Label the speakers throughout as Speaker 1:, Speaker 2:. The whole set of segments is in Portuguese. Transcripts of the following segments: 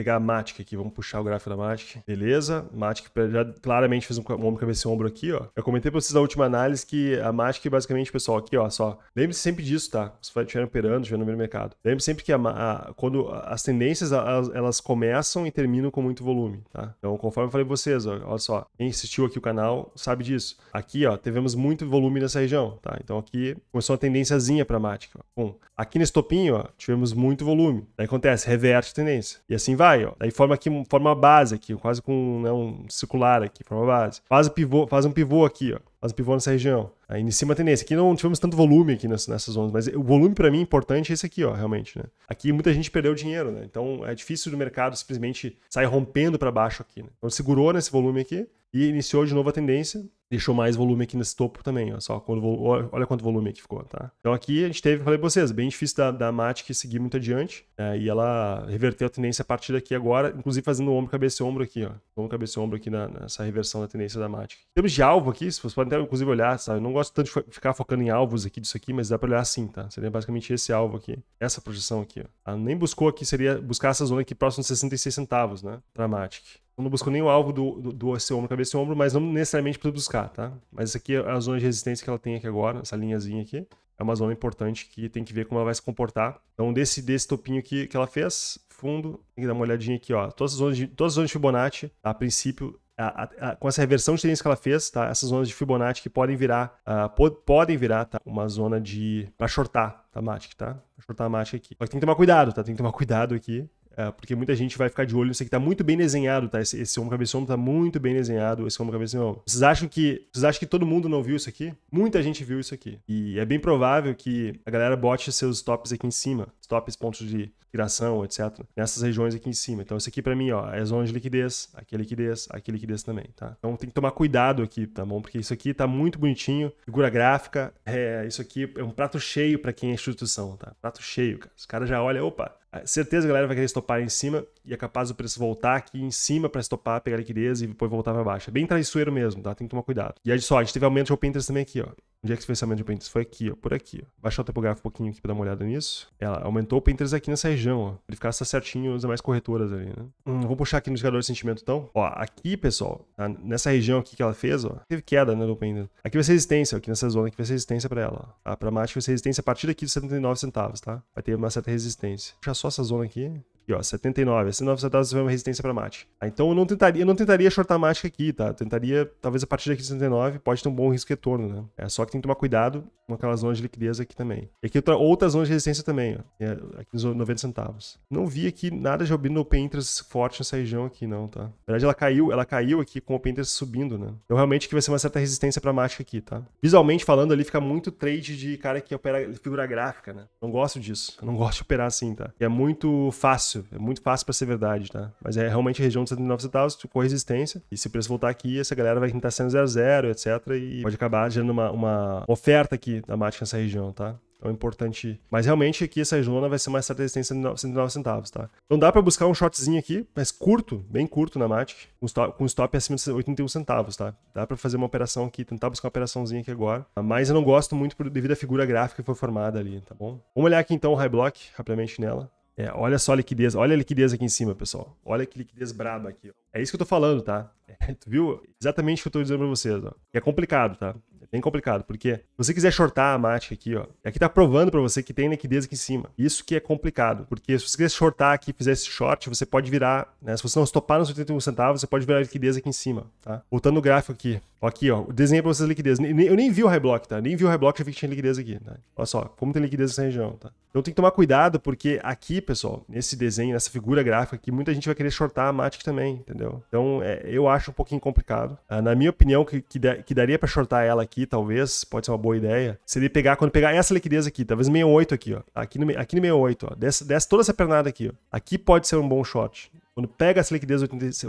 Speaker 1: pegar a Matic aqui, vamos puxar o gráfico da Matic. Beleza, Matic já claramente fez um ombro, cabeça e ombro aqui, ó. Eu comentei pra vocês na última análise que a Matic, basicamente, pessoal, aqui, ó, só. Lembre-se sempre disso, tá? Se estiver operando, estiver no meio do mercado. Lembre-se sempre que a, a, quando as tendências, elas, elas começam e terminam com muito volume, tá? Então, conforme eu falei pra vocês, ó, olha só, quem assistiu aqui o canal sabe disso. Aqui, ó, tivemos muito volume nessa região, tá? Então, aqui começou uma tendênciazinha pra Matic, ó. Bom, aqui nesse topinho, ó, tivemos muito volume. Daí acontece, reverte a tendência. E assim vai vai, ó. forma aqui, forma base aqui, quase com né, um circular aqui, forma base. Faz, um pivô, faz um pivô aqui, ó. Faz um pivô nessa região. Aí inicia uma tendência. Aqui não tivemos tanto volume aqui nessas, nessas zonas, mas o volume para mim importante é esse aqui, ó, realmente, né? Aqui muita gente perdeu dinheiro, né? Então é difícil do mercado simplesmente sair rompendo para baixo aqui, né? Então segurou nesse volume aqui e iniciou de novo a tendência deixou mais volume aqui nesse topo também, ó, só quando, olha quanto volume aqui ficou, tá? Então aqui a gente teve, falei pra vocês, bem difícil da, da Matic seguir muito adiante, né? e ela reverteu a tendência a partir daqui agora, inclusive fazendo ombro, cabeça e ombro aqui, ó, ombro, cabeça e ombro aqui na, nessa reversão da tendência da Matic. temos de alvo aqui, vocês podem até inclusive olhar, sabe? Eu não gosto tanto de ficar focando em alvos aqui disso aqui, mas dá pra olhar assim, tá? Seria basicamente esse alvo aqui, essa projeção aqui, ó. Ela ah, nem buscou aqui, seria buscar essa zona aqui próximo de 66 centavos, né? Pra Matic não buscou nem o alvo do, do, do seu ombro, cabeça e ombro, mas não necessariamente precisa buscar, tá? Mas essa aqui é a zona de resistência que ela tem aqui agora, essa linhazinha aqui. É uma zona importante que tem que ver como ela vai se comportar. Então, desse, desse topinho que, que ela fez, fundo, tem que dar uma olhadinha aqui, ó. Todas as zonas de, todas as zonas de Fibonacci, tá? a princípio, a, a, a, com essa reversão de tendência que ela fez, tá? essas zonas de Fibonacci que podem virar, uh, podem virar tá? uma zona de. para shortar tá, Matic, tá? Pra shortar a Matic aqui. Só que tem que tomar cuidado, tá? Tem que tomar cuidado aqui, é, porque muita gente vai ficar de olho nisso aqui. Tá muito bem desenhado, tá? Esse, esse Homem Cabeça Homem tá muito bem desenhado, esse Homem Cabeça Homem. Vocês acham que. Vocês acham que todo mundo não viu isso aqui? Muita gente viu isso aqui. E é bem provável que a galera bote seus tops aqui em cima. Tops, pontos de criação etc. Nessas regiões aqui em cima. Então, isso aqui para mim, ó, é zona de liquidez, aqui é liquidez, aqui é liquidez também, tá? Então, tem que tomar cuidado aqui, tá bom? Porque isso aqui tá muito bonitinho, figura gráfica, é, isso aqui é um prato cheio para quem é instituição, tá? Prato cheio, cara. Os caras já olham, opa, ah, certeza, galera, vai querer estopar em cima e é capaz do preço voltar aqui em cima para estopar, pegar liquidez e depois voltar para baixo. É bem traiçoeiro mesmo, tá? Tem que tomar cuidado. E aí é só, a gente teve aumento de open interest também aqui, ó. Onde é que esse fechamento de pêntex foi? Aqui, ó, por aqui. Ó. Baixar o topográfico um pouquinho aqui pra dar uma olhada nisso. Ela aumentou o pêntex aqui nessa região, ó. Ele ficasse certinho as demais corretoras ali, né? Hum, vou puxar aqui no indicador de sentimento, então. Ó, aqui, pessoal, tá? nessa região aqui que ela fez, ó, teve queda, né, do pêntex. Aqui vai ser resistência, aqui nessa zona aqui vai ser resistência pra ela, ó. Tá? Pra Matic vai ser resistência a partir daqui de 79 centavos, tá? Vai ter uma certa resistência. Vou puxar só essa zona aqui. Aqui, ó, 79. Acima 9 centavos é uma resistência para mate. Tá? Então eu não tentaria, eu não tentaria shortar mágica aqui, tá? Eu tentaria, talvez a partir daqui de 79, pode ter um bom risco retorno, né? É só que tem que tomar cuidado com aquelas zonas de liquidez aqui também. E aqui outra, outras zonas de resistência também, ó. É, aqui nos 90 centavos. Não vi aqui nada de open interest forte nessa região aqui, não, tá? Na verdade, ela caiu, ela caiu aqui com o open interest subindo, né? Então realmente que vai ser uma certa resistência para mágica aqui, tá? Visualmente falando, ali fica muito trade de cara que opera figura gráfica, né? Não gosto disso. Eu não gosto de operar assim, tá? E é muito fácil fácil, é muito fácil para ser verdade, tá? Mas é realmente a região de 79 centavos com resistência. E se o preço voltar aqui, essa galera vai tentar sendo 00, etc. E pode acabar gerando uma, uma oferta aqui da MAT nessa região, tá? Então é um importante. Mas realmente aqui essa zona vai ser uma certa resistência de 109 centavos, tá? Então dá para buscar um shortzinho aqui, mas curto, bem curto na Matic, com stop, com stop acima de 81 centavos, tá? Dá para fazer uma operação aqui, tentar buscar uma operaçãozinha aqui agora. Tá? Mas eu não gosto muito devido à figura gráfica que foi formada ali, tá bom? Vamos olhar aqui então o high block, rapidamente nela. É, olha só a liquidez, olha a liquidez aqui em cima, pessoal. Olha que liquidez braba aqui. Ó. É isso que eu tô falando, tá? É, tu viu exatamente o que eu tô dizendo pra vocês, ó. É complicado, tá? É bem complicado, porque se você quiser shortar a MATIC aqui, ó, aqui é tá provando para você que tem liquidez aqui em cima. Isso que é complicado, porque se você quiser shortar aqui e fizer esse short, você pode virar, né? Se você não estopar nos 81 centavos, você pode virar liquidez aqui em cima, tá? Voltando no gráfico aqui, ó, aqui, ó, desenho é para vocês a liquidez. Eu nem vi o high block, tá? Nem vi o high block, já vi que tinha liquidez aqui, tá? Olha só, como tem liquidez nessa região, tá? Então tem que tomar cuidado, porque aqui, pessoal, nesse desenho, nessa figura gráfica aqui, muita gente vai querer shortar a Matic também, entendeu? Então é, eu acho um pouquinho complicado. Ah, na minha opinião, que, que, da, que daria para shortar ela aqui aqui, talvez, pode ser uma boa ideia, seria pegar, quando pegar essa liquidez aqui, talvez 68 aqui, ó. Aqui no, aqui no 68, ó. Desce, desce toda essa pernada aqui, ó. Aqui pode ser um bom shot. Quando pega essa liquidez 87,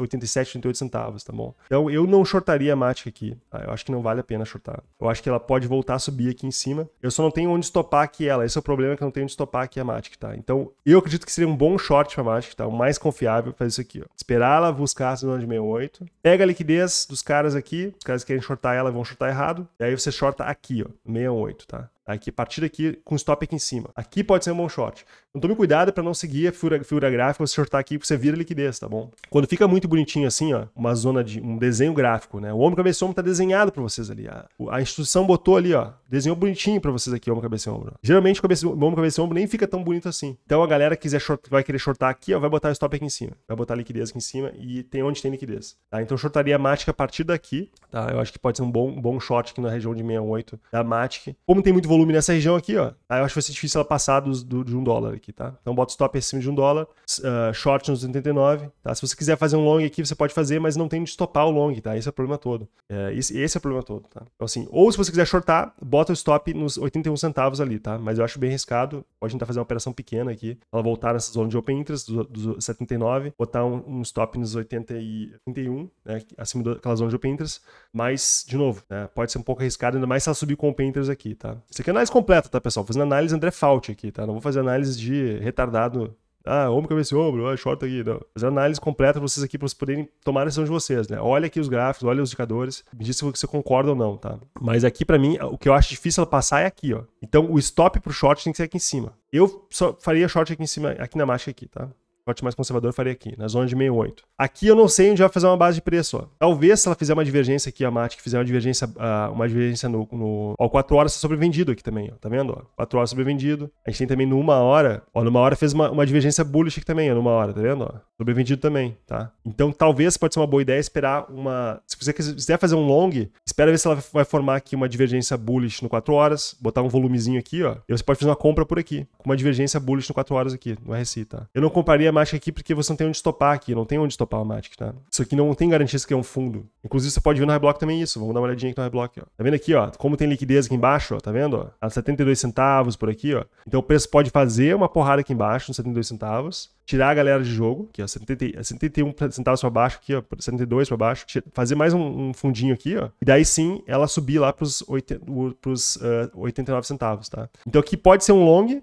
Speaker 1: 88 centavos, tá bom? Então eu não shortaria a Matic aqui. Tá? Eu acho que não vale a pena shortar. Eu acho que ela pode voltar a subir aqui em cima. Eu só não tenho onde estopar aqui ela. Esse é o problema que eu não tenho onde estopar aqui a Matic, tá? Então eu acredito que seria um bom short pra Matic, tá? O mais confiável fazer isso aqui, ó. Esperar ela buscar a zona de 68. Pega a liquidez dos caras aqui. Os caras querem shortar ela, vão shortar errado. E aí você shorta aqui, ó, 68, tá? Tá? Que a partir daqui, com stop aqui em cima. Aqui pode ser um bom short. Então tome cuidado para não seguir a figura, figura gráfica, você shortar aqui, você vira liquidez, tá bom? Quando fica muito bonitinho assim, ó, uma zona de um desenho gráfico, né? O ombro cabeça ombro tá desenhado para vocês ali. A, a, instituição botou ali, ó, desenhou bonitinho para vocês aqui, ombro cabeça ombro. Geralmente cabeça, ombro cabeça ombro nem fica tão bonito assim. Então a galera que quiser short, vai querer shortar aqui, ó, vai botar o stop aqui em cima. Vai botar liquidez aqui em cima e tem onde tem liquidez, tá? Então shortaria a Matic a partir daqui, tá? Eu acho que pode ser um bom, bom short aqui na região de 68 da Matic. Como tem muito volume nessa região aqui, ó. Aí eu acho que vai ser difícil ela passar dos, do, de um dólar aqui, tá? Então bota stop acima de um dólar, uh, short nos 89, tá? Se você quiser fazer um long aqui, você pode fazer, mas não tem de stopar o long, tá? Esse é o problema todo. É, esse, esse, é o problema todo, tá? Então, assim, ou se você quiser shortar, bota o stop nos 81 centavos ali, tá? Mas eu acho bem arriscado. Pode tentar fazer uma operação pequena aqui, ela voltar nessa zona de open interest dos do 79, botar um, um, stop nos 80 e 81, né? Acima daquela zona de open interest, mas, de novo, né? Pode ser um pouco arriscado, ainda mais se ela subir com open interest aqui, tá? Esse isso aqui é análise completa, tá, pessoal? Fazendo análise André Fault aqui, tá? Não vou fazer análise de retardado. Ah, ombro, cabeça e ombro, ah, short aqui. Não. Fazer análise completa pra vocês aqui, pra vocês poderem tomar a decisão de vocês, né? Olha aqui os gráficos, olha os indicadores. Me diz se você concorda ou não, tá? Mas aqui, para mim, o que eu acho difícil passar é aqui, ó. Então, o stop pro short tem que ser aqui em cima. Eu só faria short aqui em cima, aqui na marcha aqui, tá? corte mais conservador eu faria aqui, na zona de 68. Aqui eu não sei onde vai fazer uma base de preço. Ó. Talvez se ela fizer uma divergência aqui, a MAT, que fizer uma divergência, uh, uma divergência no, no... Ó, 4 horas é sobrevendido aqui também, ó. Tá vendo? Ó, 4 horas é sobrevendido. A gente tem também numa hora. Ó, numa hora fez uma, uma divergência bullish aqui também, ó, numa hora, tá vendo? Ó, sobrevendido também, tá? Então talvez pode ser uma boa ideia esperar uma... Se você quiser fazer um long, espera ver se ela vai formar aqui uma divergência bullish no 4 horas, botar um volumezinho aqui, ó. E você pode fazer uma compra por aqui, com uma divergência bullish no 4 horas aqui, no RSI, tá? Eu não compraria a Matic aqui porque você não tem onde topar aqui, não tem onde topar a Matic, tá? Isso aqui não tem garantia que é um fundo. Inclusive, você pode ver no Reblock também é isso. Vamos dar uma olhadinha aqui no Reblock, ó. Tá vendo aqui, ó? Como tem liquidez aqui embaixo, ó. Tá vendo, ó? A 72 centavos por aqui, ó. Então o preço pode fazer uma porrada aqui embaixo, nos 72 centavos tirar a galera de jogo, que ó, 70, 71 centavos para baixo aqui, ó, 72 para baixo, fazer mais um, um, fundinho aqui, ó, e daí sim ela subir lá para os uh, 89 centavos, tá? Então aqui pode ser um long,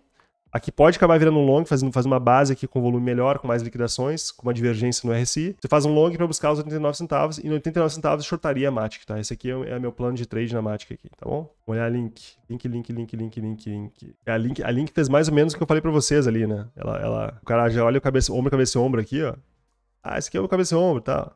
Speaker 1: Aqui pode acabar virando um long, fazendo, faz uma base aqui com volume melhor, com mais liquidações, com uma divergência no RSI. Você faz um long para buscar os 89 centavos e no 89 centavos shortaria a Matic, tá? Esse aqui é, é, o meu plano de trade na Matic aqui, tá bom? Vou olhar a link. Link, link, link, link, link, link. É a link, a link fez mais ou menos o que eu falei para vocês ali, né? Ela, ela, o cara já olha o cabeça, ombro, cabeça e ombro aqui, ó. Ah, esse aqui é o cabeça e ombro, tá?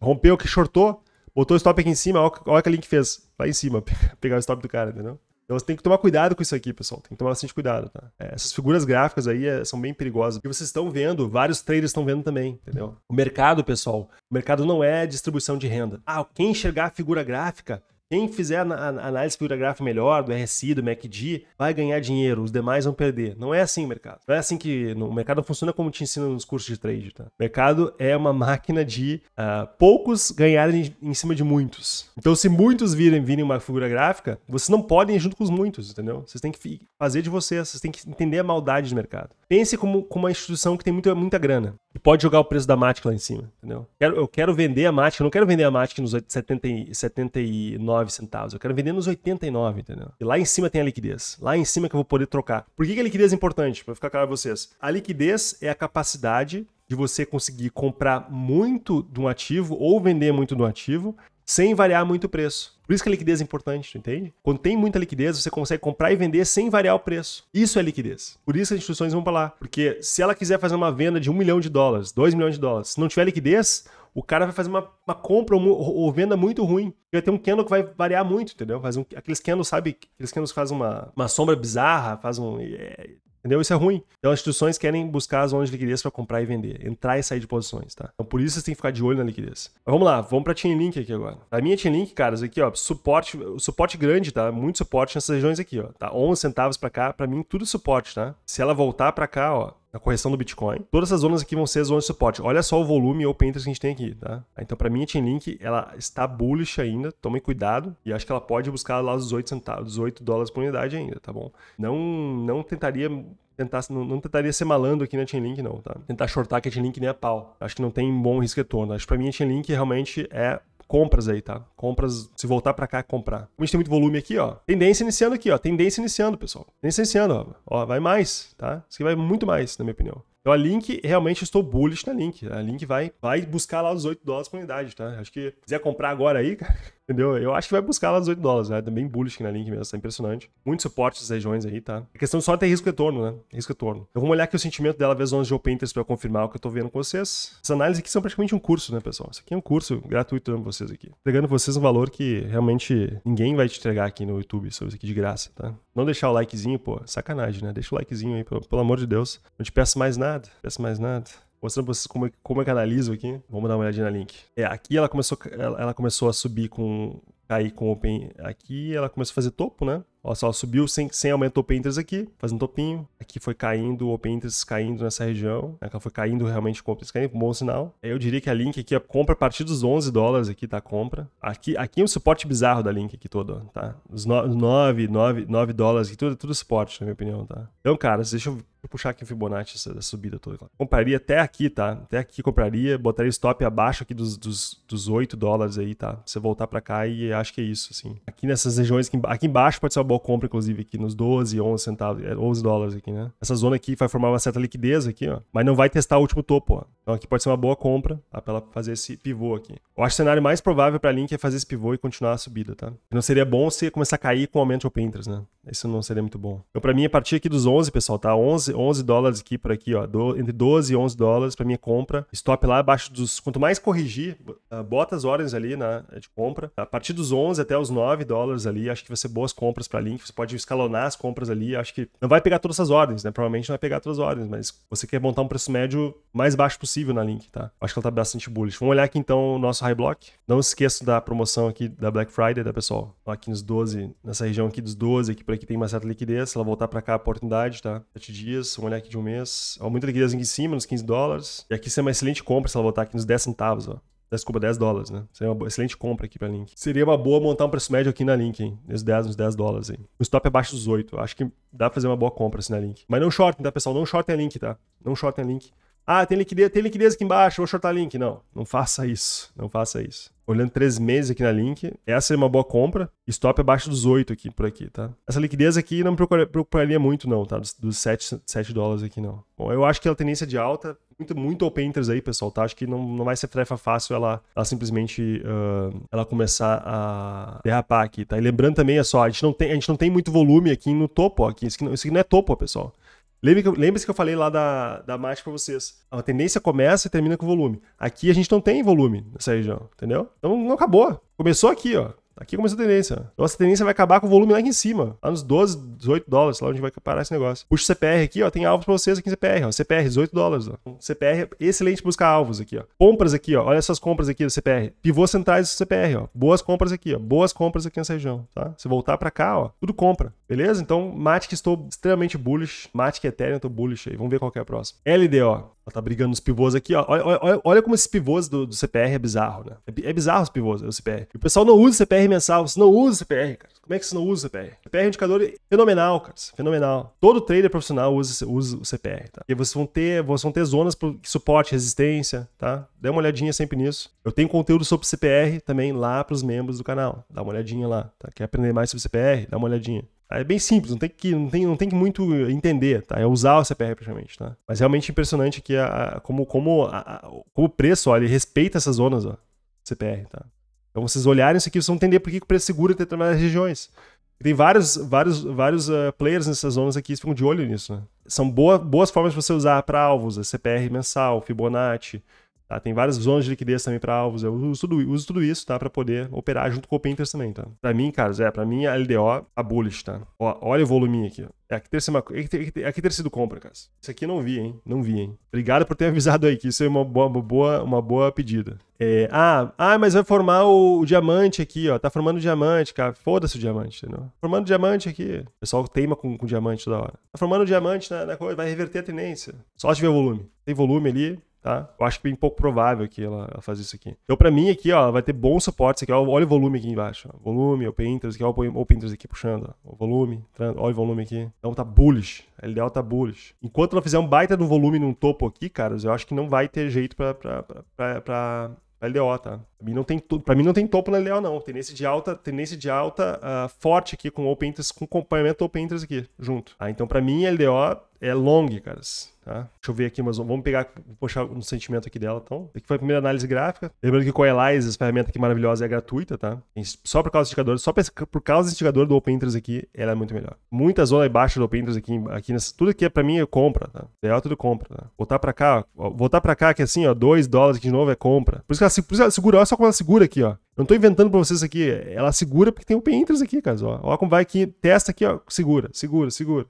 Speaker 1: Rompeu que shortou, botou o stop aqui em cima, olha o que a link fez. Lá em cima, pegar o stop do cara, entendeu? Então você tem que tomar cuidado com isso aqui, pessoal. Tem que tomar bastante cuidado, tá? É, essas figuras gráficas aí é, são bem perigosas. E vocês estão vendo, vários traders estão vendo também, entendeu? O mercado, pessoal, o mercado não é distribuição de renda. Ah, quem enxergar a figura gráfica quem fizer a análise fotográfica melhor, do RSI, do MACD, vai ganhar dinheiro, os demais vão perder. Não é assim o mercado. Não é assim que. O mercado funciona como te ensina nos cursos de trade. Tá? O mercado é uma máquina de uh, poucos ganharem em cima de muitos. Então, se muitos virem, virem uma figura gráfica, vocês não podem ir junto com os muitos, entendeu? Vocês têm que fazer de vocês, vocês têm que entender a maldade do mercado pense como, como uma instituição que tem muita, muita grana. E pode jogar o preço da Matic lá em cima, entendeu? Eu quero, eu quero vender a Matic, eu não quero vender a Matic nos 70, 79 centavos, eu quero vender nos 89, entendeu? E lá em cima tem a liquidez. Lá em cima que eu vou poder trocar. Por que, que a liquidez é importante? Para ficar claro a vocês. A liquidez é a capacidade de você conseguir comprar muito de um ativo ou vender muito de um ativo sem variar muito o preço. Por isso que a liquidez é importante, entende? Quando tem muita liquidez, você consegue comprar e vender sem variar o preço. Isso é liquidez. Por isso as instituições vão para lá. Porque se ela quiser fazer uma venda de 1 milhão de dólares, 2 milhões de dólares, se não tiver liquidez, o cara vai fazer uma, uma compra ou, ou, venda muito ruim. Vai ter um candle que vai variar muito, entendeu? Faz um, aqueles candles, sabe? Aqueles candles que fazem uma, uma sombra bizarra, faz um. É, Entendeu? Isso é ruim. Então as instituições querem buscar as zonas de liquidez para comprar e vender, entrar e sair de posições, tá? Então por isso vocês têm que ficar de olho na liquidez. Mas vamos lá, vamos para Chainlink aqui agora. A minha Chainlink, caras, aqui ó, suporte, suporte grande, tá? Muito suporte nessas regiões aqui, ó. Tá 11 centavos para cá, para mim tudo suporte, tá? Se ela voltar para cá, ó, a correção do Bitcoin. Todas essas zonas aqui vão ser zonas de suporte. Olha só o volume open interest que a gente tem aqui, tá? Ah, então, para mim, a Chainlink, ela está bullish ainda, tomem cuidado, e acho que ela pode buscar lá os 18 centavos, 18 dólares por unidade ainda, tá bom? Não, não tentaria tentar, não, não, tentaria ser malandro aqui na Chainlink, não, tá? Tentar shortar que a Chainlink nem a pau. Acho que não tem um bom risco retorno. Acho que pra mim a Chainlink realmente é compras aí, tá? Compras, se voltar para cá, é comprar. Como a gente tem muito volume aqui, ó. Tendência iniciando aqui, ó. Tendência iniciando, pessoal. Tendência iniciando, ó. ó vai mais, tá? Isso aqui vai muito mais, na minha opinião. Então a Link, realmente estou bullish na Link. A Link vai, vai buscar lá os 8 dólares por unidade, tá? Acho que quiser comprar agora aí, cara. Entendeu? Eu acho que vai buscar lá 18 dólares, né? Também tá bullish na Link mesmo, tá impressionante. Muito suporte essas regiões aí, tá? A questão só é tem risco retorno, né? Risco retorno. Eu vou olhar aqui o sentimento dela, ver zonas de open interest pra confirmar o que eu tô vendo com vocês. Essas análises aqui são praticamente um curso, né, pessoal? Isso aqui é um curso gratuito pra vocês aqui. Entregando pra vocês um valor que realmente ninguém vai te entregar aqui no YouTube sobre isso é aqui de graça, tá? Não deixar o likezinho, pô, sacanagem, né? Deixa o likezinho aí, pelo amor de Deus. Não te peço mais nada, peço mais nada mostrando pra vocês como, é como é que analiso aqui. Vamos dar uma olhadinha na link. É, aqui ela começou, ela, ela começou a subir com. cair com open aqui, ela começou a fazer topo, né? Olha só, ela subiu sem, sem aumento open interest aqui, fazendo topinho. Aqui foi caindo, open interest caindo nessa região. Aqui ela foi caindo realmente, compra interest caindo, bom sinal. Eu diria que a Link aqui, a compra a partir dos 11 dólares aqui, tá? Compra. Aqui, aqui é um suporte bizarro da Link aqui todo, tá? Os 9, 9, 9 dólares aqui, tudo, tudo suporte, na minha opinião, tá? Então, cara, deixa eu puxar aqui o Fibonacci essa, essa subida toda. Compraria até aqui, tá? Até aqui compraria, botaria stop abaixo aqui dos, dos, dos 8 dólares aí, tá? Pra você voltar pra cá e acho que é isso, assim. Aqui nessas regiões, aqui, aqui embaixo pode ser uma boa compra, inclusive, aqui nos 12, 11 centavos, 11 é, dólares aqui, né? Essa zona aqui vai formar uma certa liquidez aqui, ó. Mas não vai testar o último topo, ó. Então aqui pode ser uma boa compra, tá? Pra ela fazer esse pivô aqui. Eu acho que o cenário mais provável pra Link é fazer esse pivô e continuar a subida, tá? Não seria bom se começar a cair com o aumento de open interest, né? Isso não seria muito bom. Então pra mim, a partir aqui dos 11, pessoal, tá? 11, 11 dólares aqui por aqui, ó, do, entre 12 e 11 dólares para minha compra. Stop lá abaixo dos. Quanto mais corrigir, ah, bota as ordens ali na né, de compra. A partir dos 11 até os 9 dólares ali, acho que vai ser boas compras para Link. Você pode escalonar as compras ali. Acho que não vai pegar todas as ordens, né? Provavelmente não vai pegar todas as ordens, mas você quer montar um preço médio mais baixo possível na Link, tá? Acho que ela tá bastante bullish. Vamos olhar aqui então o nosso high block. Não esqueça da promoção aqui da Black Friday, tá, pessoal? Aqui nos 12, nessa região aqui dos 12, aqui por aqui tem uma certa liquidez. Se ela voltar para cá, a oportunidade, tá? 7 dias dias, vamos olhar aqui de um mês. Ó, é muita liquidez aqui em cima, nos 15 dólares. E aqui seria é uma excelente compra se ela voltar aqui nos 10 centavos, ó. Desculpa, 10 dólares, né? Seria é uma excelente compra aqui pra Link. Seria uma boa montar um preço médio aqui na Link, hein? Nos 10, nos 10 dólares, hein? O stop é abaixo dos 8. Acho que dá pra fazer uma boa compra assim na Link. Mas não shortem, tá, pessoal? Não shortem a Link, tá? Não shortem a Link. Ah, tem liquidez, tem liquidez aqui embaixo, vou shortar link. Não, não faça isso. Não faça isso. Olhando três meses aqui na Link, essa é uma boa compra. Stop abaixo dos 8 aqui, por aqui, tá? Essa liquidez aqui não me preocuparia muito, não, tá? Dos, dos 7, 7 dólares aqui, não. Bom, eu acho que é a tendência de alta, muito, muito open interest aí, pessoal, tá? Acho que não, não vai ser tarefa fácil ela, ela simplesmente uh, ela começar a derrapar aqui, tá? E lembrando também, é só, a gente não tem, a gente não tem muito volume aqui no topo, ó, aqui. Isso aqui, não, isso aqui não é topo, ó, pessoal lembre se que eu falei lá da, da marcha para vocês. A tendência começa e termina com volume. Aqui a gente não tem volume nessa região, entendeu? Então não acabou. Começou aqui, ó. Tá aqui começou a tendência. Então essa tendência vai acabar com o volume lá em cima, lá nos 12, 18 dólares, lá onde vai parar esse negócio. Puxa o CPR aqui, ó, tem alvos para vocês aqui em CPR, ó, CPR 18 dólares, ó. CPR excelente buscar alvos aqui, ó. Compras aqui, ó, olha essas compras aqui do CPR. pivô centrais do CPR, ó. Boas compras aqui, ó. Boas compras aqui nessa região, tá? Se voltar para cá, ó, tudo compra. Beleza? Então, Matic estou extremamente bullish, Matic Ethereum estou bullish aí. Vamos ver qual é a próxima. LDO, ela tá brigando os pivôs aqui, ó. Olha, olha, olha como esses pivôs do, do, CPR é bizarro, né? É, é bizarro os pivôs, do é CPR. E o pessoal não usa CPR mensal, você não usa CPR, cara. Como é que você não usa o CPR? O CPR é um indicador fenomenal, cara. Fenomenal. Todo trader profissional usa, usa o CPR, tá? E vocês vão ter, vocês vão ter zonas que suporte resistência, tá? Dê uma olhadinha sempre nisso. Eu tenho conteúdo sobre CPR também lá para os membros do canal. Dá uma olhadinha lá, tá? Quer aprender mais sobre CPR? Dá uma olhadinha. É bem simples, não tem que, não tem, não tem que muito entender, tá? É usar o CPR praticamente, tá? Mas realmente impressionante que a, como, como, a, como o preço, olha ele respeita essas zonas, ó, CPR, tá? Então vocês olharem isso aqui, vocês vão entender por que o preço é segura em determinadas regiões. tem vários, vários, vários uh, players nessas zonas aqui, ficam de olho nisso, né? São boa, boas formas de você usar para alvos, é CPR mensal, Fibonacci, Tá? Tem várias zonas de liquidez também para alvos. Eu uso tudo, uso tudo isso tá? para poder operar junto com o Painters também. Tá? Para mim, cara, Zé, para mim a LDO tá bullish. Tá? Ó, olha o volume aqui. É aqui, ter sido uma, é, é aqui, ter, aqui ter sido compra, cara. Isso aqui eu não vi, hein? Não vi, hein? Obrigado por ter avisado aí que isso é uma boa, uma boa, uma boa pedida. É, ah, ah, mas vai formar o, o, diamante aqui, ó. Tá formando diamante, cara. Foda-se o diamante, entendeu? Formando diamante aqui. O pessoal teima com, com diamante toda hora. Tá formando diamante na, na coisa, vai reverter a tendência. Só se tiver volume. Tem volume ali, tá? Eu acho bem pouco provável que ela, ela faça isso aqui. Então, para mim, aqui, ó, vai ter bom suporte. Isso aqui, ó, olha o volume aqui embaixo. Ó. Volume, open interest, aqui, ó, open interest aqui puxando. Ó. O volume, entrando, olha o volume aqui. Então tá bullish. A LDL tá bullish. Enquanto ela fizer um baita do volume num topo aqui, caras, eu acho que não vai ter jeito pra, pra, pra, pra, pra... LDO, tá? Pra mim não tem, pra mim não tem topo na LDO, não. Tendência de alta, tendência de alta uh, forte aqui com Open Interest, com acompanhamento Open Interest aqui, junto. Ah, então, pra mim, LDO é long, caras. Assim, tá? Deixa eu ver aqui, mas vamos pegar, puxar um sentimento aqui dela, então. Aqui foi a primeira análise gráfica. Lembrando que a Coelize, essa ferramenta aqui maravilhosa, é gratuita, tá? Só por causa do indicador, só por causa do indicador do Interest aqui, ela é muito melhor. Muita zona baixa do Interest aqui, aqui nessa, tudo aqui é pra mim é compra, tá? É tudo compra, tá? Voltar pra cá, ó, voltar pra cá, que assim, ó, 2 dólares aqui de novo é compra. Por isso que ela, por isso ela segura, olha só como ela segura aqui, ó. Eu não tô inventando pra vocês aqui, ela segura porque tem o Open Interest aqui, cara. Ó, ó como vai aqui, testa aqui, ó, segura, segura, segura.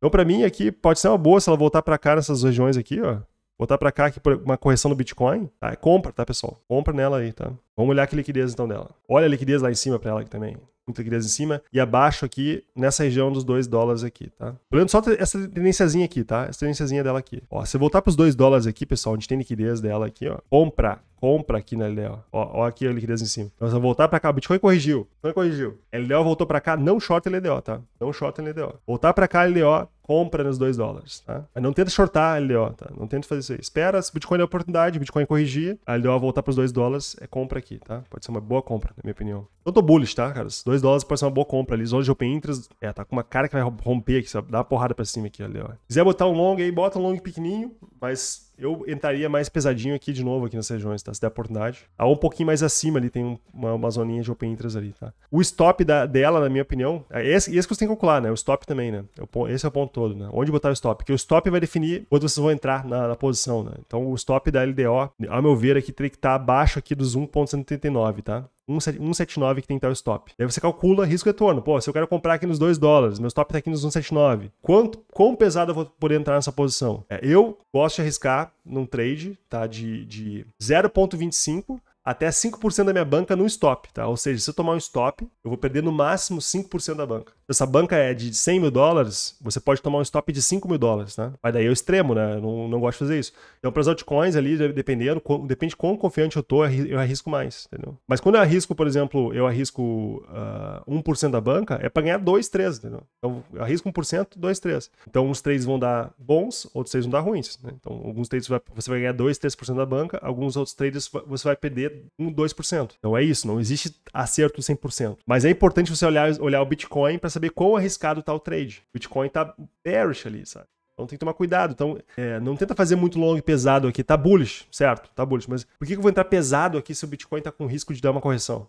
Speaker 1: Então, para mim, aqui pode ser uma boa se ela voltar para cá nessas regiões aqui, ó. Voltar para cá aqui por uma correção do Bitcoin. Tá? Compra, tá, pessoal? Compra nela aí, tá? Vamos olhar que liquidez então dela. Olha a liquidez lá em cima para ela aqui também. Muita liquidez em cima e abaixo aqui, nessa região dos 2 dólares aqui, tá? Olhando só essa tendênciazinha aqui, tá? Essa tendênciazinha dela aqui. Ó, se voltar para os 2 dólares aqui, pessoal, onde tem liquidez dela aqui, ó. Compra compra aqui na né, LDO. Ó, ó aqui a liquidez em cima. Vamos voltar para cá, o Bitcoin corrigiu. Bitcoin corrigiu. É LDO voltou para cá, não short LDO, tá? Não short LDO. Voltar para cá, LDO, compra nos 2 dólares, tá? Mas não tenta shortar a LDO, tá? Não tenta fazer isso aí. Espera, se Bitcoin é oportunidade, Bitcoin corrigir, a LDO voltar para os 2 dólares, é compra aqui, tá? Pode ser uma boa compra, na minha opinião. Eu tô bullish, tá, cara? 2 dólares pode ser uma boa compra ali. Zona de open interest, é, tá com uma cara que vai romper aqui, sabe? Dá uma porrada para cima aqui, ali, ó. Quiser botar um long aí, bota um long pequenininho, mas eu entraria mais pesadinho aqui de novo, aqui nas regiões, tá? Se der oportunidade. Ah, um pouquinho mais acima ali, tem uma, uma zoninha de open interest ali, tá? O stop da, dela, na minha opinião, é esse, esse que você tem que calcular, né? O stop também, né? É esse é o ponto todo, né? Onde botar o stop? Porque o stop vai definir quando vocês vão entrar na, na posição, né? Então o stop da LDO, ao meu ver, aqui teria que estar tá abaixo aqui dos 1.79, tá? 179 que tem tal stop. Daí você calcula risco retorno. Pô, se eu quero comprar aqui nos 2 dólares, meu stop tá aqui nos 179. Quanto, quão pesado eu vou poder entrar nessa posição? É, eu gosto de arriscar num trade, tá? De, de 0,25 até 5% da minha banca no stop, tá? Ou seja, se eu tomar um stop, eu vou perder no máximo 5% da banca essa banca é de 100 mil dólares, você pode tomar um stop de 5 mil dólares, né? Mas daí é o extremo, né? Eu não, não gosto de fazer isso. Então, para as altcoins ali, dependendo, depende de quão confiante eu tô, eu arrisco mais, entendeu? Mas quando eu arrisco, por exemplo, eu arrisco uh, ah, 1% da banca, é para ganhar 2, 3, entendeu? Então, eu arrisco 1%, 2, 3. Então, uns trades vão dar bons, outros trades vão dar ruins, né? Então, alguns trades você vai ganhar 2, 3% da banca, alguns outros trades você vai perder 1, 2%. Então, é isso, não existe acerto 100%. Mas é importante você olhar, olhar o Bitcoin para saber saber quão arriscado tá o trade. Bitcoin tá bearish ali, sabe? Então tem que tomar cuidado. Então, é, não tenta fazer muito long e pesado aqui. Tá bullish, certo? Tá bullish. Mas por que eu vou entrar pesado aqui se o Bitcoin tá com risco de dar uma correção?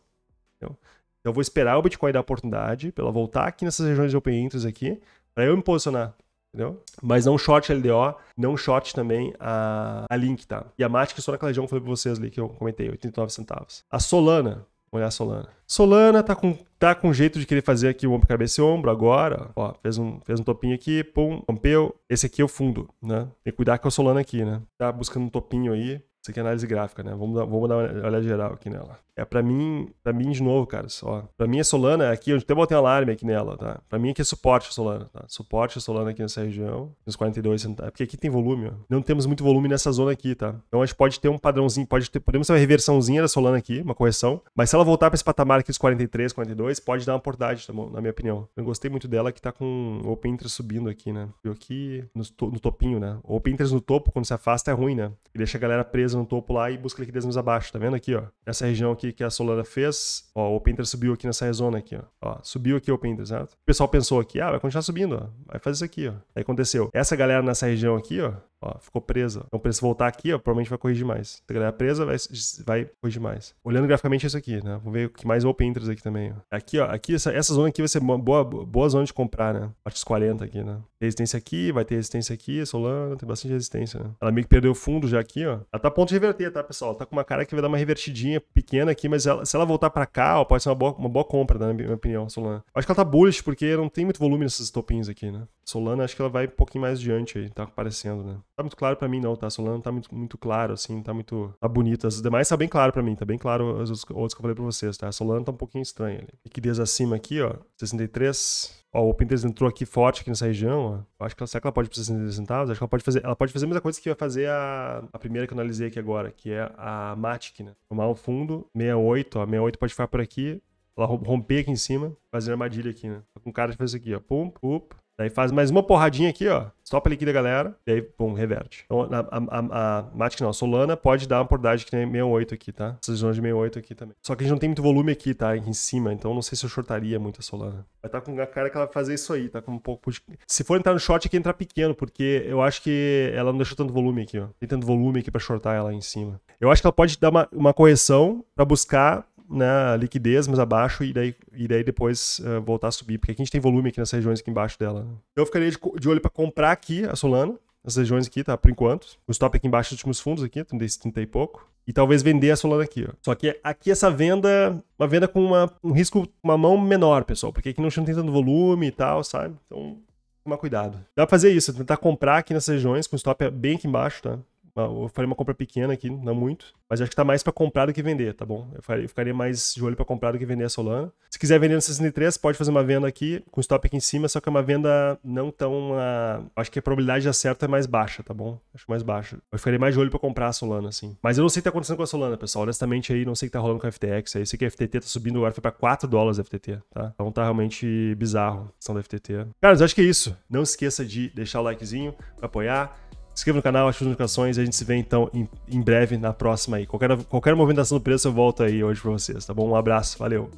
Speaker 1: Entendeu? Então eu vou esperar o Bitcoin dar oportunidade pela ela voltar aqui nessas regiões de open interest aqui, para eu me posicionar. Entendeu? Mas não short LDO, não short também a, a Link, tá? E a Matic só naquela região que eu falei pra vocês ali, que eu comentei, 89 centavos. A Solana, Olhar a Solana. Solana tá com, tá com jeito de querer fazer aqui o ombro, cabeça e ombro agora. Ó, fez um, fez um topinho aqui, pum, rompeu. Esse aqui é o fundo, né? Tem que cuidar com é a Solana aqui, né? Tá buscando um topinho aí. Isso aqui é análise gráfica, né? Vamos dar, vamos dar uma olhada geral aqui nela. É, pra mim, pra mim de novo, cara, só. Pra mim é Solana, aqui, eu até botei um alarme aqui nela, tá? Pra mim aqui é suporte a Solana, tá? Suporte a Solana aqui nessa região, nos 42 centavos. É, porque aqui tem volume, ó. Não temos muito volume nessa zona aqui, tá? Então a gente pode ter um padrãozinho, pode ter, podemos ter uma reversãozinha da Solana aqui, uma correção. Mas se ela voltar pra esse patamar aqui dos 43, 42, pode dar uma portagem, tá bom? Na minha opinião. Eu gostei muito dela que tá com o Open Interest subindo aqui, né? Viu aqui no, no topinho, né? O Open Interest no topo, quando se afasta, é ruim, né? E deixa a galera presa liquidez no topo lá e busca liquidez mais abaixo, tá vendo aqui, ó? Essa região aqui que a Solana fez, ó, o Open Interest subiu aqui nessa zona aqui, ó. ó subiu aqui o Open Interest, certo? O pessoal pensou aqui, ah, vai continuar subindo, ó. Vai fazer isso aqui, ó. Aí aconteceu. Essa galera nessa região aqui, ó, Ó, ficou presa. Então, pra se voltar aqui, ó, provavelmente vai corrigir mais. Se a galera é presa, vai, vai corrigir mais. Olhando graficamente isso aqui, né? Vamos ver o que mais open interest aqui também. Ó. Aqui, ó, aqui, essa, essa zona aqui vai ser boa, boa zona de comprar, né? partes dos 40 aqui, né? Tem resistência aqui, vai ter resistência aqui, Solana, tem bastante resistência, né? Ela meio que perdeu o fundo já aqui, ó. Ela tá a ponto de reverter, tá, pessoal? Ela tá com uma cara que vai dar uma revertidinha pequena aqui, mas ela, se ela voltar pra cá, ó, pode ser uma boa, uma boa compra, né? na minha opinião, Solana. Acho que ela tá bullish porque não tem muito volume nesses topinhos aqui, né? Solana, acho que ela vai um pouquinho mais adiante aí, tá aparecendo, né? tá muito claro para mim, não, tá? Solano tá muito, muito claro, assim, tá muito. Tá bonito. As demais tá bem claro para mim, tá bem claro as outras que eu falei pra vocês, tá? A Solano tá um pouquinho estranha ali. Liquidez acima aqui, ó, 63. Ó, o Open entrou aqui forte aqui nessa região, ó. Eu acho que ela, será que ela pode ir pra 63 centavos? Acho que ela pode fazer. Ela pode fazer a mesma coisa que vai fazer a, a primeira que eu analisei aqui agora, que é a Matic, né? Tomar o fundo, 68, ó. 68 pode ficar por aqui. Ela romper aqui em cima, fazer armadilha aqui, né? com cara de fazer isso aqui, ó. Pum, pum, Daí faz mais uma porradinha aqui, ó. Stopa a liquida, galera. E aí, pum, reverte. Então, a, a, a, a Matic não, a Solana pode dar uma portagem que tem 68 aqui, tá? Essas zonas de 68 aqui também. Só que a gente não tem muito volume aqui, tá? em cima, então não sei se eu shortaria muito a Solana. Vai estar tá com a cara que ela vai fazer isso aí, tá com um pouco Se for entrar no short, aqui entrar pequeno, porque eu acho que ela não deixou tanto volume aqui, ó. Tem tanto volume aqui pra shortar ela em cima. Eu acho que ela pode dar uma, uma correção pra buscar né, liquidez mas abaixo e daí, e daí depois uh, voltar a subir, porque aqui a gente tem volume aqui nessas regiões aqui embaixo dela. Né? Eu ficaria de, de olho para comprar aqui a Solana, essas regiões aqui, tá? Por enquanto. O stop aqui embaixo dos últimos fundos aqui, 30, 30 e pouco. E talvez vender a Solana aqui, ó. Só que aqui essa venda, uma venda com uma, um risco, uma mão menor, pessoal. Porque aqui não tem tanto volume e tal, sabe? Então, tomar cuidado. Dá pra fazer isso, tentar comprar aqui nessas regiões, com o stop bem aqui embaixo, tá? eu faria uma compra pequena aqui, não muito. Mas acho que tá mais para comprar do que vender, tá bom? Eu, faria, eu ficaria mais de olho para comprar do que vender a Solana. Se quiser vender no 63, pode fazer uma venda aqui, com stop aqui em cima, só que é uma venda não tão. Uh, acho que a probabilidade de acerto é mais baixa, tá bom? Acho mais baixa. Eu ficaria mais de olho para comprar a Solana, assim. Mas eu não sei o que tá acontecendo com a Solana, pessoal. Honestamente, aí não sei o que tá rolando com a FTX. Aí sei que a FTT tá subindo agora, foi pra 4 dólares a FTT, tá? Então tá realmente bizarro a questão da FTT. Cara, eu acho que é isso. Não esqueça de deixar o likezinho, apoiar inscreva no canal, ative as notificações e a gente se vê então em, em breve na próxima aí. Qualquer, qualquer movimentação do preço eu volto aí hoje pra vocês, tá bom? Um abraço, valeu!